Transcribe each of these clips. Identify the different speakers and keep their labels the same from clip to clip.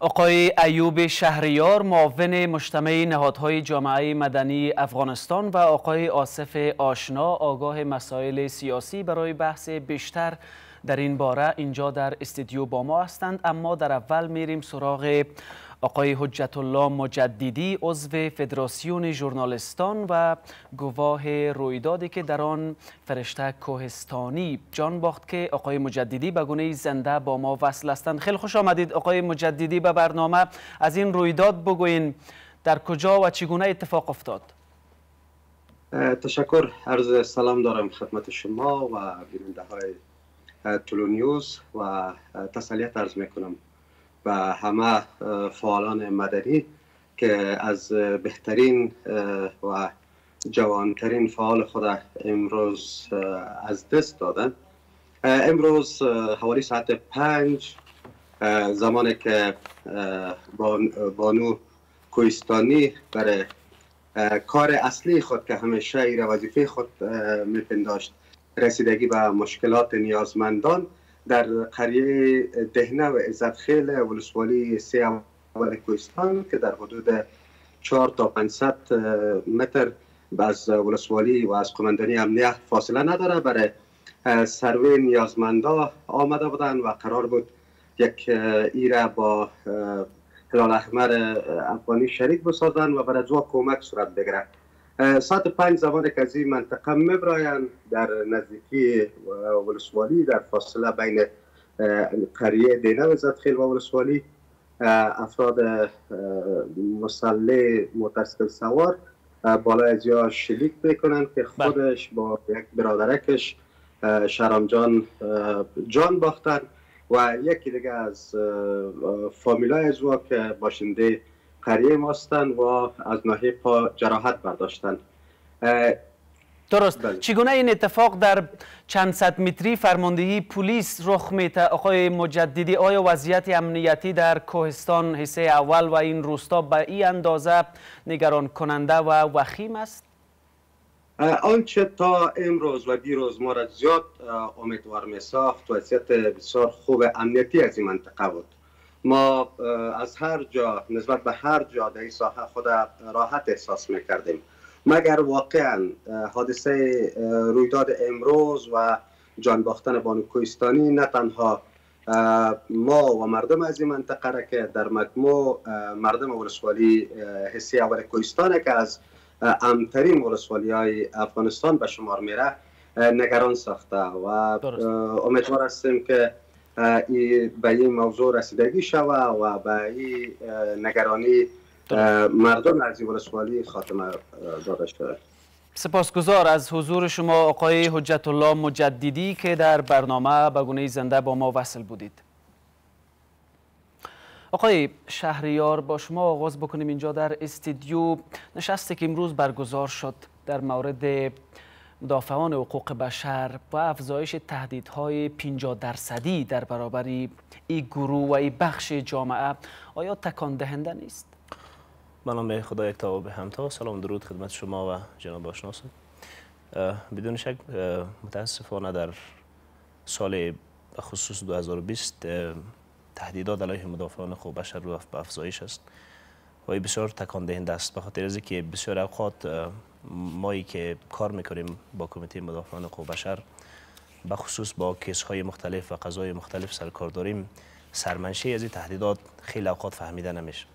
Speaker 1: آقای ایوب شهریار معاون مجتمع نهادهای جامعه مدنی افغانستان و آقای آصف آشنا آگاه مسائل سیاسی برای بحث بیشتر در این باره اینجا در استودیو با ما هستند اما در اول میریم سراغ آقای حجت الله مجددی عضو فدراسیون ژورنالستان و گواه رویدادی که در آن فرشته کوهستانی جان باخت که آقای مجددی به گونه زنده با ما وصل هستند خیلی خوش آمدید آقای مجددی به برنامه از این رویداد بگوین در کجا و چگونه اتفاق افتاد
Speaker 2: تشکر عرض سلام دارم خدمت شما و بیننده های نیوز و تسلیت عرض میکنم و همه فعالان مدنی که از بهترین و جوانترین فعال خود امروز از دست دادن امروز حوالی ساعت پنج زمانی که بانو کویستانی برای کار اصلی خود که همیشه ایر وظیفه خود میپنداشت رسیدگی به مشکلات نیازمندان در قریه دهنه و عزتخیل ولسوالی سی اول کوهستان که در حدود 4 تا 500 متر از ولسوالی و از قمندانی امنیه فاصله نداره برای سروی نیازمندا آمده بودن و قرار بود یک ایره با هلال احمر افغانی شریک بسازن و برای کمک صورت بگیرد پنج زبان که این منطقه میبراین در نزدیکی ولسوالی در فاصله بین قریه دینه و زدخیل و ولسوالی افراد مسلح متسکل سوار بالای از یا شلیک میکنن که بله. خودش با یک برادرکش شرامجان جان باختن و یکی دیگه از فامیلای از که باشنده قریه ماستن و از ناحیه پا جراحت برداشتند
Speaker 1: درست بله. چگونه این اتفاق در چند صد متری فرماندهی پلیس رخ دهد آقای مجددی آیا وضعیت امنیتی در کوهستان حصه اول و این روستا به این اندازه نگران کننده و وخیم است
Speaker 2: آنچه تا امروز و دیروز ما را زیاد امیدوار می ساخت وضعیت بسیار خوب امنیتی از این منطقه بود ما از هر جا نسبت به هر جا در این ساحه خود راحت احساس میکردیم مگر واقعا حادثه رویداد امروز و جان باختن بانو کوهستانی نه تنها ما و مردم از این منطقه را که در مجموع مردم ولسوالی حسی اول کویستان که از امترین ولسوالی های افغانستان به شمار میره نگران ساخته و امیدوار هستیم که به این موضوع رسیدگی شوه و به این نگرانی مردم از ولسوالی خاتمه داده شده
Speaker 1: سپاسگزار از حضور شما آقای حجت الله مجددی که در برنامه به گونه زنده با ما وصل بودید آقای شهریار با شما آغاز بکنیم اینجا در استیدیو نشستی که امروز برگزار شد در مورد مدافعان حقوق بشر با افزایش تهدیدهای 50 درصدی در برابر این گروه و این بخش جامعه آیا تکان دهنده نیست
Speaker 3: به خدا یک به همتا سلام درود خدمت شما و جناب آشناس بدون شک متاسفانه در سال خصوص 2020 تهدیدات علیه مدافعان حقوق بشر رو افزایش است و بسیار تکان دهنده است به خاطر که بسیار اوقات مایی که کار میکنیم با کمیته مدافعان حقوق بشر به خصوص با کیس های مختلف و قضای مختلف سرکار داریم سرمنشه از این تهدیدات خیلی اوقات فهمیده نمیشه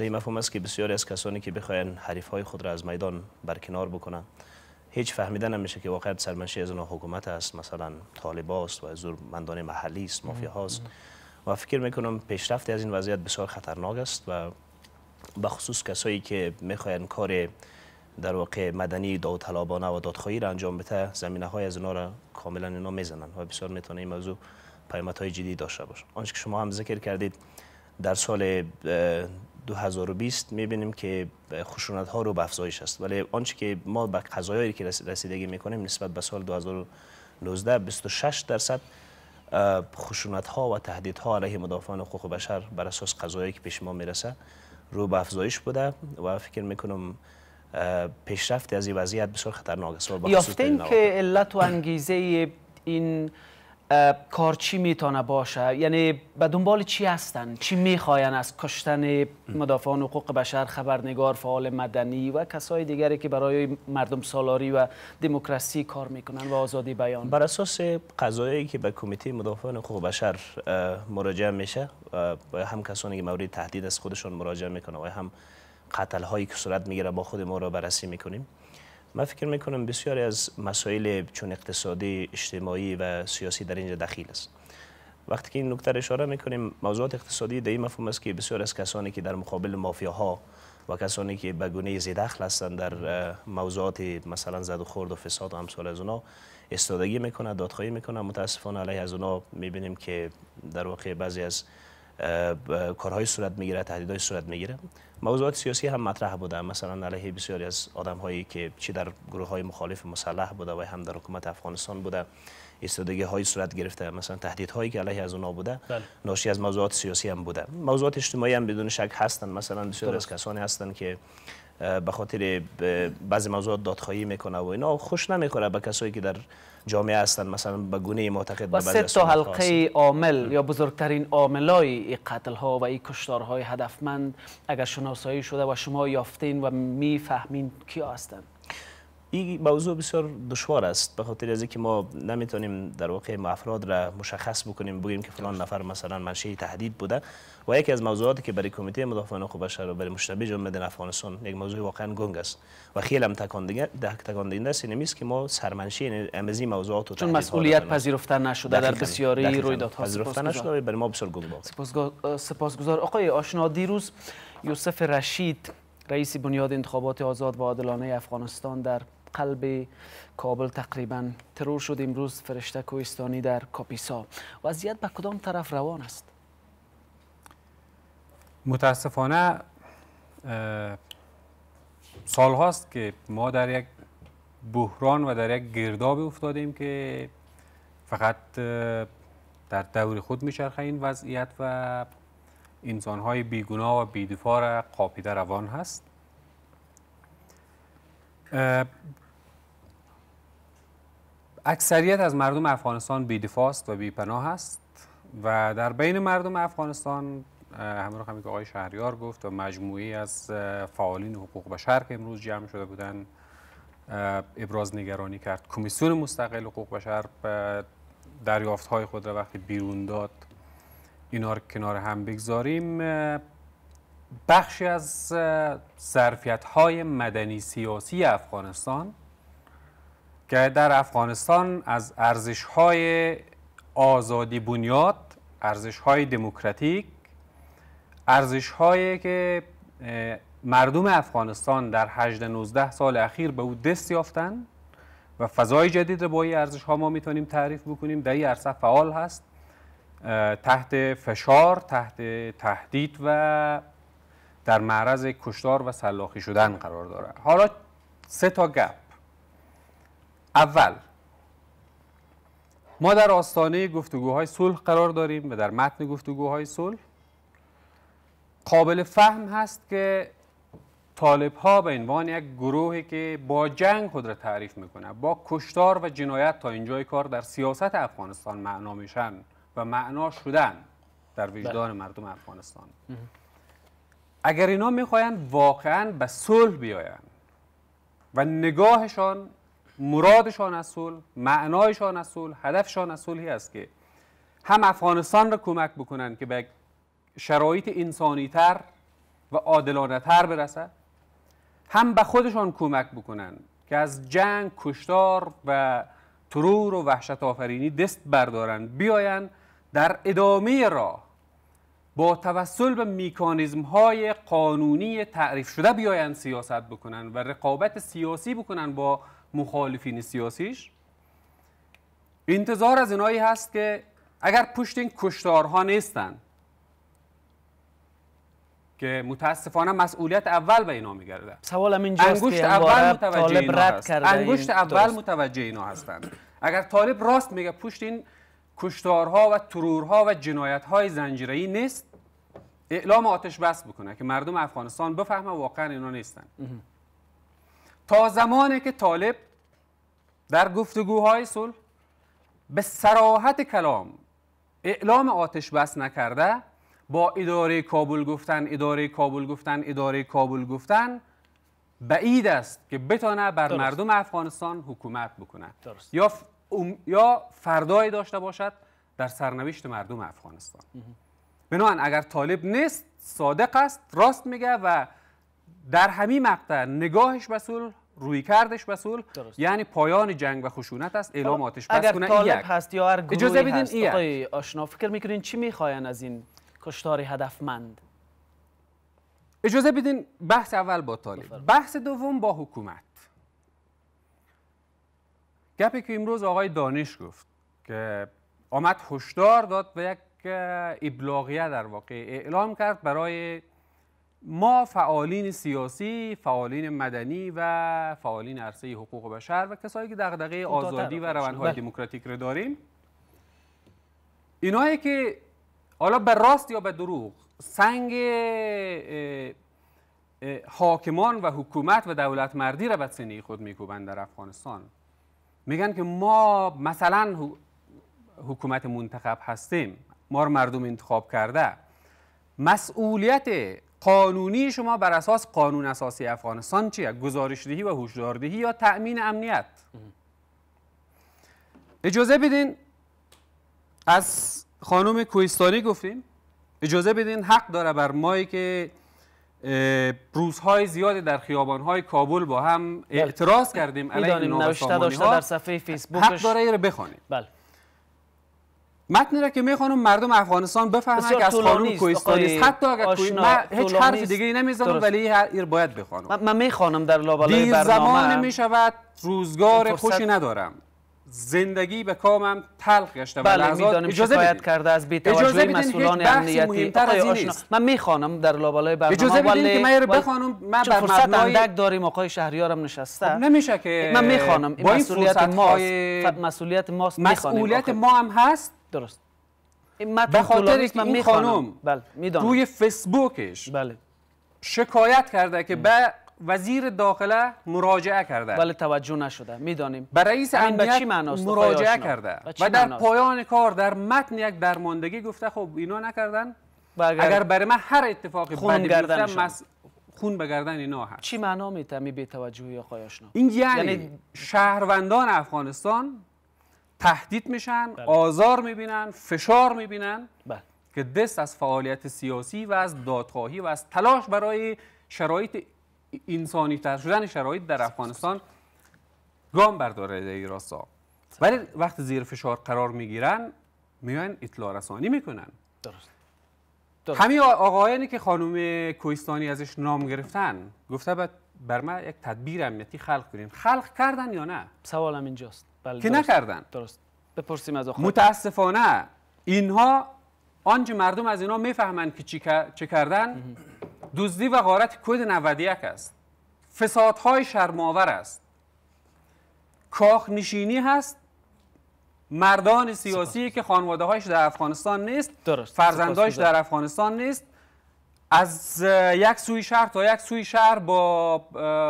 Speaker 3: این مفهوم است که بسیاری از کسانی که بخواین حریف های خود را از میدان برکنار بکنن هیچ فهمیده نمیشه که واقعا سرمنشه از اون حکومت است مثلا طالباست و زورمندان محلی است مافیا هاست و فکر میکنم پیشرفت از این وضعیت بسیار خطرناک است و بخصوص کسایی که میخواین کار در واقع مدنی داوطلبانه و دادخواهی را انجام بده زمینه های از اونا را کاملا اینا میزنن و بسیار میتونه این موضوع پیمت های جدی داشته باشه آنچه که شما هم ذکر کردید در سال 2020 میبینیم که خشونت ها رو به افزایش است ولی آنچه که ما به قضایایی که رسیدگی میکنیم نسبت به سال 2019 26 درصد خشونت ها و تهدیدها علیه مدافعان حقوق بشر بر اساس قضایایی که پیش ما میرسه رو به افزایش بوده و فکر میکنم پیشرفت از این وضعیت بسیار خطرناک است یافتین که
Speaker 1: علت و انگیزه این کار چی میتونه باشه یعنی به دنبال چی هستن چی میخواین از کشتن مدافعان حقوق بشر خبرنگار فعال مدنی و کسای دیگری که برای مردم سالاری و دموکراسی کار میکنن و آزادی بیان بر
Speaker 3: اساس قضایی که به کمیته مدافعان حقوق بشر مراجعه میشه و هم کسانی که مورد تهدید از خودشان مراجعه میکنه و هم قتل هایی که صورت میگیره با خود ما را بررسی میکنیم ما فکر میکنم بسیاری از مسائل چون اقتصادی اجتماعی و سیاسی در اینجا دخیل است وقتی که این نکته اشاره میکنیم موضوعات اقتصادی در این مفهوم است که بسیار از کسانی که در مقابل مافیاها و کسانی که به گونه زیدخل هستند در موضوعات مثلا زد و خورد و فساد و امثال از اونا استادگی میکنند، دادخواهی میکنند متاسفانه علیه از اونا میبینیم که در واقع بعضی از کارهای صورت میگیره تهدیدهای صورت میگیره موضوعات سیاسی هم مطرح بوده مثلا علیه بسیاری از آدم هایی که چی در گروه های مخالف مسلح بوده و هم در حکومت افغانستان بوده ایستادگی های صورت گرفته مثلا تهدید هایی که علیه از اونا بوده بله. ناشی از موضوعات سیاسی هم بوده موضوعات اجتماعی هم بدون شک هستن مثلا بسیار از کسانی هستند که به خاطر بعضی موضوعات دادخواهی میکنه و اینا خوش نمیخوره به کسایی که در جامعه هستن مثلا به گونه معتقد به بعضی تا حلقه عامل یا بزرگترین عاملای این قتل ها و این
Speaker 1: کشتار های هدفمند اگر شناسایی شده و شما یافتین و میفهمین کی هستند
Speaker 3: این موضوع بسیار دشوار است به خاطر از اینکه ما نمیتونیم در واقع افراد را مشخص بکنیم بگیم که فلان نفر مثلا منشی تهدید بوده و یکی از موضوعاتی که برای کمیته مدافعان حقوق بشر و برای مشتبه جان مدن افغانستان یک موضوع واقعا گنگ است و خیلی هم تکان دیگه است نیست که ما سرمنشی یعنی امزی موضوعات چون مسئولیت پذیرفته نشده در بسیاری رویدادها پذیرفته نشده برای ما بسیار گنگ بود سپاسگزار
Speaker 1: آقای آشنا دیروز یوسف رشید رئیس بنیاد انتخابات آزاد و عادلانه افغانستان در قلب کابل تقریبا ترور شد امروز فرشته کوهستانی در کاپیسا وضعیت به کدام طرف روان است
Speaker 4: متاسفانه سال هاست که ما در یک بحران و در یک گرداب افتادیم که فقط در دور خود میچرخه این وضعیت و های بیگناه و بیدفاع قاپیده روان هست اکثریت از مردم افغانستان بیدفاع است و بیپناه است و در بین مردم افغانستان همون همین که آقای شهریار گفت و مجموعی از فعالین حقوق بشر که امروز جمع شده بودن ابراز نگرانی کرد کمیسیون مستقل حقوق بشر دریافت های خود را وقتی بیرون داد اینا کنار هم بگذاریم بخشی از ظرفیت های مدنی سیاسی افغانستان که در افغانستان از ارزش های آزادی بنیاد ارزش های دموکراتیک ارزش که مردم افغانستان در 18 19 سال اخیر به او دست یافتند و فضای جدید رو با این ارزش ها ما میتونیم تعریف بکنیم در این عرصه فعال هست تحت فشار تحت تهدید و در معرض کشتار و سلاخی شدن قرار داره حالا سه تا گپ اول ما در آستانه گفتگوهای صلح قرار داریم و در متن گفتگوهای صلح قابل فهم هست که طالب ها به عنوان یک گروهی که با جنگ خود را تعریف میکنه با کشتار و جنایت تا اینجای کار در سیاست افغانستان معنا میشن و معنا شدن در وجدان بله. مردم افغانستان اگر اینا میخواین واقعا به صلح بیاین و نگاهشان مرادشان از صلح معنایشان از صلح هدفشان از صلحی است که هم افغانستان را کمک بکنن که به شرایط انسانی تر و عادلانه تر برسه هم به خودشان کمک بکنن که از جنگ کشتار و ترور و وحشت آفرینی دست بردارن بیاین در ادامه را با توسل به میکانیزم های قانونی تعریف شده بیاین سیاست بکنن و رقابت سیاسی بکنن با مخالفین سیاسیش انتظار از اینایی هست که اگر پشت این کشتارها نیستن که متاسفانه مسئولیت اول به اینا میگرده
Speaker 1: سوال انگشت اول متوجه اینا هست انگشت اول
Speaker 4: متوجه اینا هستن اگر طالب راست میگه پشت این کشتارها و ترورها و جنایتهای زنجیری نیست اعلام آتش بس بکنه که مردم افغانستان بفهمه واقعا اینا نیستن تا زمانی که طالب در گفتگوهای صلح به سراحت کلام اعلام آتش بس نکرده با اداره کابل گفتن اداره کابل گفتن اداره کابل گفتن بعید است که بتانه بر مردم افغانستان حکومت بکنه درست. یا یا فردای داشته باشد در سرنوشت مردم افغانستان بنابراین اگر طالب نیست صادق است راست میگه و در همین مقطع نگاهش بسول صلح
Speaker 1: روی کردش به صلح
Speaker 4: یعنی پایان جنگ و خشونت است اعلام خب، آتش بس اگر طالب هست یا هر هست آقای
Speaker 1: آشنا فکر میکنین چی میخواین از این کشتار هدفمند
Speaker 4: اجازه بدین بحث اول با طالب بحث دوم با حکومت گپی که امروز آقای دانش گفت که آمد هشدار داد و یک ابلاغیه در واقع اعلام کرد برای ما فعالین سیاسی، فعالین مدنی و فعالین عرصه حقوق بشر و کسایی که دغدغه خب، آزادی و روندهای بله. دموکراتیک رو داریم اینایی که حالا به راست یا به دروغ سنگ حاکمان و حکومت و دولت مردی را به سینه خود میکوبند در افغانستان میگن که ما مثلا حکومت منتخب هستیم ما رو مردم انتخاب کرده مسئولیت قانونی شما بر اساس قانون اساسی افغانستان چیه؟ گزارشدهی و دهی یا تأمین امنیت اجازه بدین از خانم کویستانی گفتیم اجازه بدین حق داره بر مایی که روزهای زیادی در خیابانهای کابل با هم بله. اعتراض کردیم علیه نوشته داشته در صفحه
Speaker 1: فیسبوکش حق داره رو بخونید بله
Speaker 4: متنی را که میخوانم مردم افغانستان بفهمن که از قانون است حتی اگر کوی من هیچ حرف دیگه نمیزنم ولی
Speaker 1: این باید بخوانم من, می در لابلای برنامه دیر زمان
Speaker 4: میشود روزگار خوشی ندارم زندگی به کامم تلخ
Speaker 1: گشته بله اجازه شکایت کرده از بی‌توجهی مسئولان امنیتی من آشنا من میخوانم در لابلای برنامه اجازه بدین که من بخوانم
Speaker 4: من بر فرصت اندک
Speaker 1: داریم آقای شهریارم نشسته خب، نمیشه که من میخوانم این مسئولیت ما مسئولیت ماست مسئولیت
Speaker 4: ما هم هست درست به خاطر می خانم
Speaker 1: بله میدانم روی
Speaker 4: فیسبوکش بله شکایت کرده که به وزیر داخله مراجعه
Speaker 1: کرده ولی توجه نشده میدانیم به رئیس امنیت مراجعه کرده و در پایان
Speaker 4: کار در متن یک درماندگی گفته خب اینا نکردن اگر, اگر برای من هر
Speaker 1: اتفاقی خون گردن مس... خون به گردن اینا هست چی معنا میده می بی‌توجهی آقای آشنا این یعنی, یعنی
Speaker 4: شهروندان افغانستان تهدید میشن بله. آزار میبینن فشار میبینن بله. که دست از فعالیت سیاسی و از دادخواهی و از تلاش برای شرایط انسانی تر شدن شرایط در افغانستان گام برداره در راستا ولی وقتی زیر فشار قرار میگیرن میان اطلاع رسانی میکنن درست همین آقایانی که خانم کویستانی ازش نام گرفتن گفته بعد بر ما یک تدبیر امنیتی خلق کنیم خلق کردن یا نه سوالم اینجاست بله که نکردن درست بپرسیم از آخر متاسفانه اینها آنچه مردم از اینا میفهمند که چی چه کردن دزدی و غارت کد 91 است فسادهای شرماور است کاخ نشینی هست مردان سیاسی که خانواده هایش در افغانستان نیست فرزندهایش در افغانستان نیست از یک سوی شهر تا یک سوی شهر با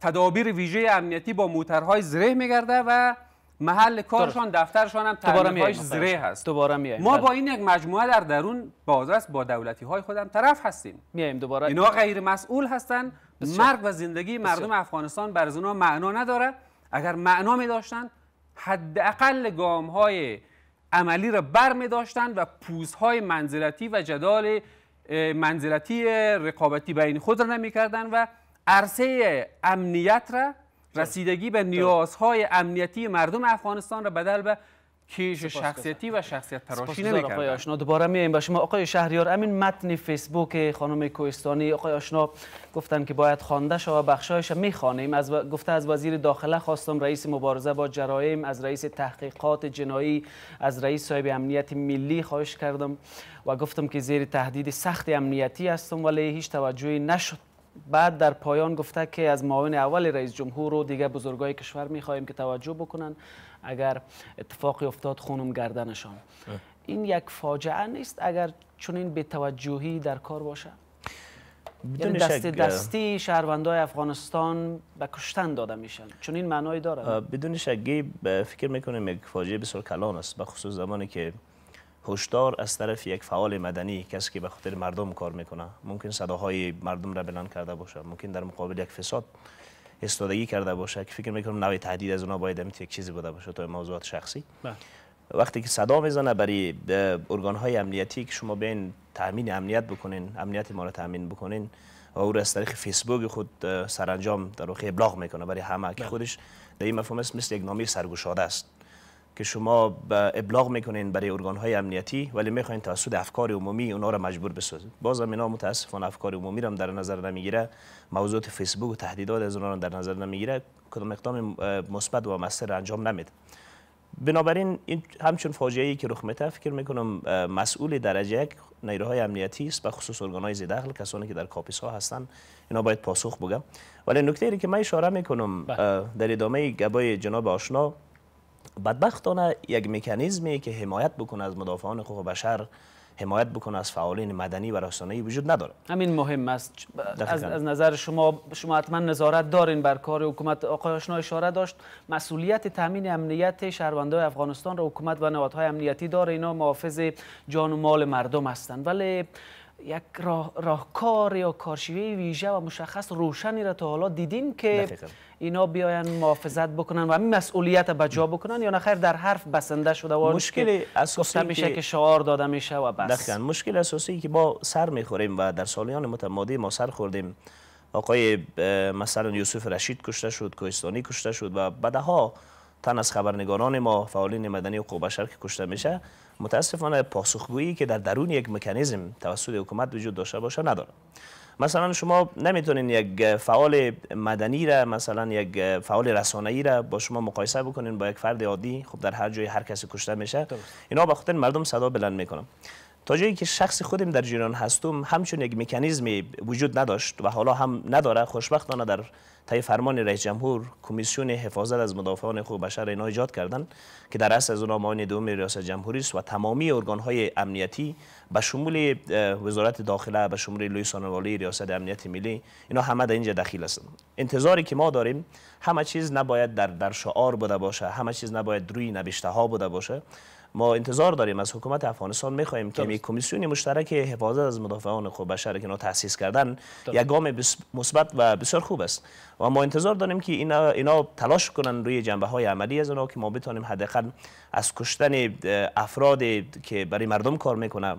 Speaker 4: تدابیر ویژه امنیتی با موترهای زره میگرده و محل کارشان دفترشان هم تعلیماتش زره هست دوباره ما بله. با این یک مجموعه در درون بازرس با دولتی های خودم طرف هستیم میایم دوباره اینا غیر مسئول هستن مرگ و زندگی مردم افغانستان بر از اونا معنا نداره اگر معنا می داشتن حداقل گام های عملی را بر می داشتن و پوز های منزلتی و جدال منزلتی رقابتی بین خود را نمی کردن و عرصه امنیت را رسیدگی به نیازهای امنیتی مردم افغانستان را بدل به کیش شخصیتی و شخصیت تراشی نمیکرد آقای آشنا
Speaker 1: دوباره میایم با شما آقای شهریار امین متن فیسبوک خانم کوهستانی آقای آشنا گفتن که باید خوانده شود بخشایش میخوانیم از گفته از وزیر داخله خواستم رئیس مبارزه با جرایم از رئیس تحقیقات جنایی از رئیس صاحب امنیت ملی خواهش کردم و گفتم که زیر تهدید سخت امنیتی هستم ولی هیچ توجهی نشد بعد در پایان گفته که از معاون اول رئیس جمهور و دیگه بزرگای کشور میخواهیم که توجه بکنن اگر اتفاقی افتاد خونم گردنشان این یک فاجعه نیست اگر چنین توجهی در کار باشه
Speaker 3: یعنی دست دستی
Speaker 1: شهروندای افغانستان به کشتن داده میشن
Speaker 3: چون این معنای داره بدون شکی فکر میکنیم یک فاجعه بسیار کلان است به خصوص زمانی که هشدار از طرف یک فعال مدنی کسی که به خاطر مردم کار میکنه ممکن صداهای مردم را بلند کرده باشه ممکن در مقابل یک فساد استادگی کرده باشه که فکر میکنم نوع تهدید از اونا باید یک چیزی بوده باشه تو موضوعات شخصی بله. وقتی که صدا میزنه برای ارگان های امنیتی که شما بین تامین امنیت بکنین امنیت ما را تامین بکنین و او را از طریق فیسبوک خود سرانجام در واقع ابلاغ میکنه برای همه که بله. خودش در این مفهوم است مثل یک نامی سرگشاده است که شما ابلاغ میکنین برای ارگان های امنیتی ولی میخواین توسط افکار عمومی اونا را مجبور بسازید هم اینا متاسفانه افکار عمومی را در نظر نمیگیره موضوعات فیسبوک و تهدیدات از اونا را در نظر نمیگیره کدام اقدام مثبت و مؤثر انجام نمیده بنابراین این همچون فاجعه ای که رخ میده فکر میکنم مسئول درجه یک نیروهای امنیتی است به خصوص ارگان های زیدخل کسانی که در کاپیس ها هستند اینا باید پاسخ بگم ولی نکته ای که من اشاره میکنم بله. در ادامه گبای جناب آشنا بدبختانه یک مکانیزمی که حمایت بکنه از مدافعان حقوق بشر حمایت بکنه از فعالین مدنی و رسانه‌ای وجود نداره
Speaker 1: همین مهم است از, از نظر شما شما حتما نظارت دارین بر کار حکومت آقای آشنا اشاره داشت مسئولیت تامین امنیت شهروندان افغانستان را حکومت و نهادهای امنیتی داره اینا محافظ جان و مال مردم هستند ولی یک راه، راهکار یا کارشیوه ویژه و مشخص روشنی را تا حالا دیدیم که اینا بیاین محافظت بکنن و همین مسئولیت را بجا بکنن یا نخیر در حرف بسنده شده و مشکل اساسی میشه که
Speaker 3: شعار داده میشه و بس دقیقا. مشکل اساسی که ما سر میخوریم و در سالیان متمادی ما سر خوردیم آقای مثلا یوسف رشید کشته شد کوهستانی کشته شد و بعدها تن از خبرنگاران ما فعالین مدنی و بشر که کشته میشه متاسفانه پاسخگویی که در درون یک مکانیزم توسط حکومت وجود داشته باشه نداره مثلا شما نمیتونین یک فعال مدنی را مثلا یک فعال رسانه‌ای را با شما مقایسه بکنین با یک فرد عادی خب در هر جای هر کسی کشته میشه اینا به خاطر مردم صدا بلند میکنم تا جایی که شخص خودم در جریان هستم همچون یک مکانیزمی وجود نداشت و حالا هم نداره خوشبختانه در طی فرمان رئیس جمهور کمیسیون حفاظت از مدافعان حقوق بشر اینا ایجاد کردن که در اصل از اونها معاون دوم ریاست جمهوری و تمامی های امنیتی به شمول وزارت داخله به شمول لوی والی ریاست امنیت ملی اینا همه در اینجا دخیل هستند انتظاری که ما داریم همه چیز نباید در در شعار بوده باشه همه چیز نباید روی نوشته ها بوده باشه ما انتظار داریم از حکومت افغانستان میخواهیم که یک کمیسیون مشترک حفاظت از مدافعان حقوق بشر که تاسیس کردن یک گام مثبت و بسیار خوب است و ما انتظار داریم که اینا, اینا تلاش کنن روی جنبه های عملی از اونا که ما بتانیم حداقل از کشتن افراد که برای مردم کار میکنن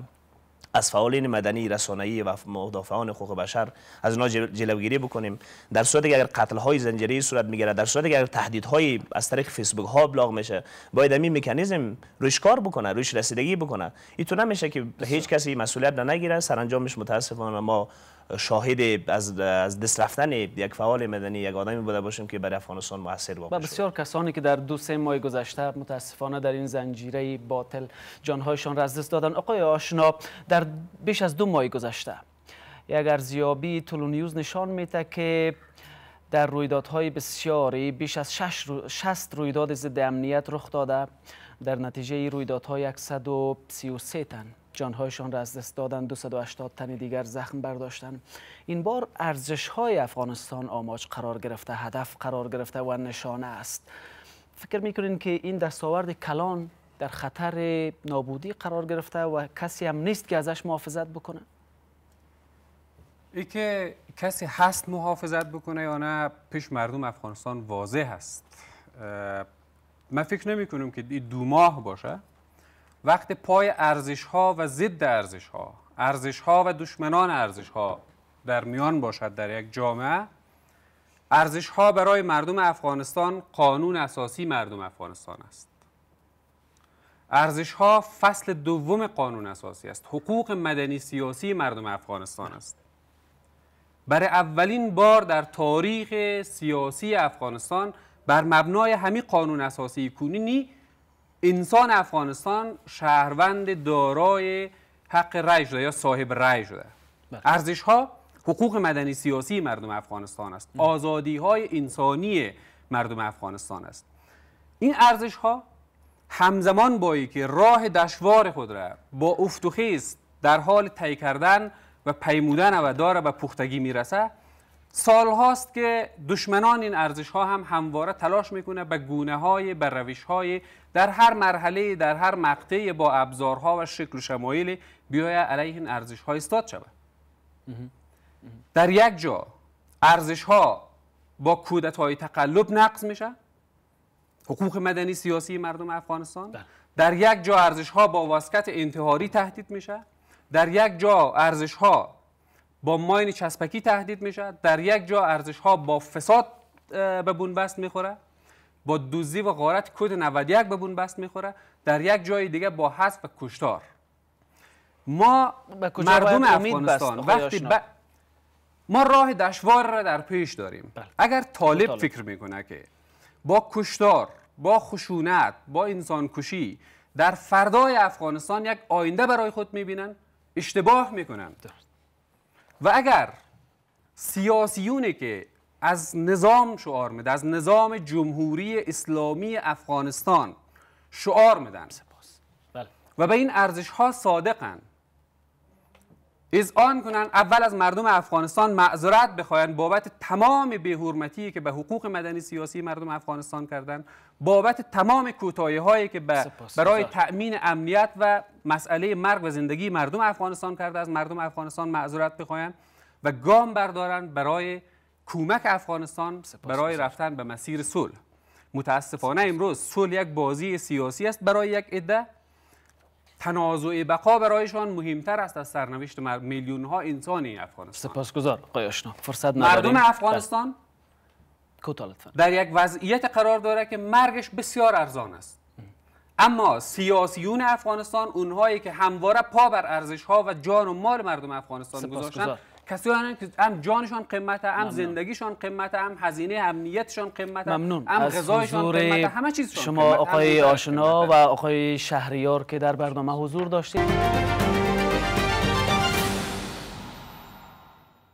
Speaker 3: از فعالین مدنی رسانه‌ای و مدافعان حقوق بشر از اونا جلوگیری بکنیم در صورتی که اگر قتل زنجیری صورت می‌گیره در صورتی که اگر تهدیدهای از طریق فیسبوک ها بلاغ میشه باید این مکانیزم روش کار بکنه روش رسیدگی بکنه این تو نمیشه که هیچ کسی مسئولیت نگیره سرانجامش متاسفانه ما شاهد از دست رفتن یک فعال مدنی یک آدمی بوده باشیم که برای افغانستان موثر واقع
Speaker 1: بسیار کسانی که در دو سه ماه گذشته متاسفانه در این زنجیره باطل جانهایشان را از دست دادن آقای آشنا در بیش از دو ماه گذشته یک زیابی تولونیوز نشان میده که در رویدادهای بسیاری بیش از 60 رویداد ضد امنیت رخ داده در نتیجه رویدادهای 133 تن جانهایشان را از دست دادند 280 تن دیگر زخم برداشتند این بار ارزش های افغانستان آماج قرار گرفته هدف قرار گرفته و نشانه است فکر میکنین که این دستاورد کلان در خطر نابودی قرار گرفته و کسی هم نیست که ازش محافظت بکنه
Speaker 4: ای که کسی هست محافظت بکنه یا نه پیش مردم افغانستان واضح هست من فکر نمی کنم که دو ماه باشه وقت پای ارزش ها و ضد ارزش ها ارزش ها و دشمنان ارزش ها در میان باشد در یک جامعه ارزش برای مردم افغانستان قانون اساسی مردم افغانستان است ارزش ها فصل دوم قانون اساسی است حقوق مدنی سیاسی مردم افغانستان است برای اولین بار در تاریخ سیاسی افغانستان بر مبنای همین قانون اساسی کنونی انسان افغانستان شهروند دارای حق رای شده یا صاحب رأی شده بله. ارزش ها حقوق مدنی سیاسی مردم افغانستان است آزادی های انسانی مردم افغانستان است این ارزش ها همزمان با که راه دشوار خود را با افت در حال تی کردن و پیمودن و داره به پختگی میرسه هاست که دشمنان این ارزش ها هم همواره تلاش میکنه به گونه های به روش های در هر مرحله در هر مقطعی با ابزارها و شکل و شمایل بیای علیه این ارزش ها استاد شود در یک جا ارزش ها با کودت های تقلب نقض میشه حقوق مدنی سیاسی مردم افغانستان بله. در یک جا ارزش ها با واسکت انتحاری تهدید میشه در یک جا ارزش ها با ماین چسبکی تهدید میشه در یک جا ارزش ها با فساد به بونبست میخوره با دزدی و غارت کد 91 به بونبست میخوره در یک جای دیگه با حس و کشتار ما
Speaker 1: مردم افغانستان وقتی
Speaker 4: ما راه دشوار را در پیش داریم بله. اگر طالب, طالب فکر میکنه که با کشتار با خشونت با انسان انسانکشی در فردای افغانستان یک آینده برای خود میبینن اشتباه میکنن و اگر سیاسیونی که از نظام شعار میده از نظام جمهوری اسلامی افغانستان شعار میدن سپاس بله. و به این ارزش ها صادقند آن کنن اول از مردم افغانستان معذرت بخواین بابت تمام بی‌حرمتی که به حقوق مدنی سیاسی مردم افغانستان کردن بابت تمام کوتاهی هایی که برای تأمین امنیت و مسئله مرگ و زندگی مردم افغانستان کرده از مردم افغانستان معذرت بخواین و گام بردارن برای کمک افغانستان برای رفتن به مسیر صلح متاسفانه امروز صلح یک بازی سیاسی است برای یک عده تنازع بقا برایشان مهمتر است از سرنوشت میلیون ها انسان این
Speaker 1: افغانستان سپاسگزار فرصت مردم بله. افغانستان
Speaker 4: در یک وضعیت قرار داره که مرگش بسیار ارزان است اما سیاسیون افغانستان اونهایی که همواره پا بر ارزش ها و جان و مال مردم افغانستان گذاشتن کسی که هم جانشان قیمته هم زندگیشان قیمته هم هزینه امنیتشان قیمته ممنون هم غذایشان قیمته همه
Speaker 1: شما آقای آشنا و آقای شهریار که در برنامه حضور داشتید